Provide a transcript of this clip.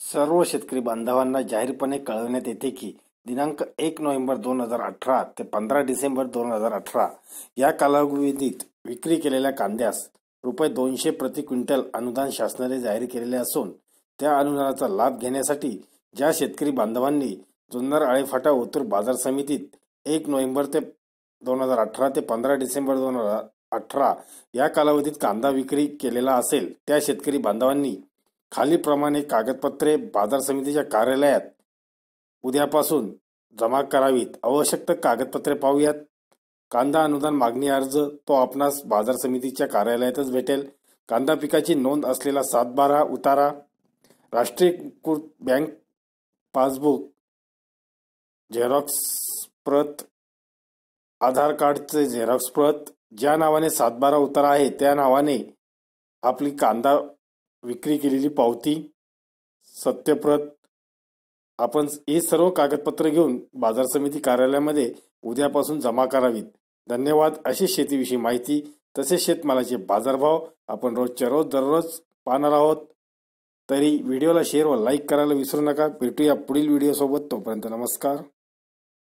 सर्व शेतकरी बांधवांना जाहीरपणे कळवण्यात येते की दिनांक एक नोव्हेंबर दोन हजार अठरा ते पंधरा डिसेंबर दोन हजार अठरा या कालावधीत विक्री केलेल्या कांद्यास रुपये दोनशे प्रति क्विंटल अनुदान शासनाने जाहीर केलेले असून त्या अनुदानाचा लाभ घेण्यासाठी ज्या शेतकरी बांधवांनी जुन्नर आळेफाटा ओतूर बाजार समितीत एक नोव्हेंबर ते दोन हजार अठरा ते पंधरा डिसेंबर दोन हजार अठरा या कालावधीत कांदा विक्री केलेला असेल त्या शेतकरी बांधवांनी खालीप्रमाणे कागदपत्रे बाजार समितीच्या कार्यालयात उद्यापासून जमा करावीत आवश्यक कागदपत्रे पाहूयात कांदा अनुदान मागणी अर्ज तो आपणास बाजार समितीच्या कार्यालयातच भेटेल कांदा पिकाची नोंद असलेला सात बारा उतारा राष्ट्रीयकृत बँक पासबुक झेरॉक्स प्रत आधार कार्डचे झेरॉक्स प्रत ज्या नावाने सातबारा उतारा आहे त्या नावाने आपली कांदा विक्री केलेली पावती सत्यप्रत आपण हे सर्व कागदपत्र घेऊन बाजार समिती कार्यालयामध्ये उद्यापासून जमा करावीत धन्यवाद अशी शेतीविषयी माहिती तसेच शेतमालाचे बाजारभाव आपण रोजच्या रोज दररोज पाहणार आहोत तरी व्हिडिओला शेअर व लाईक करायला विसरू नका भेटूया पुढील व्हिडिओसोबत तोपर्यंत नमस्कार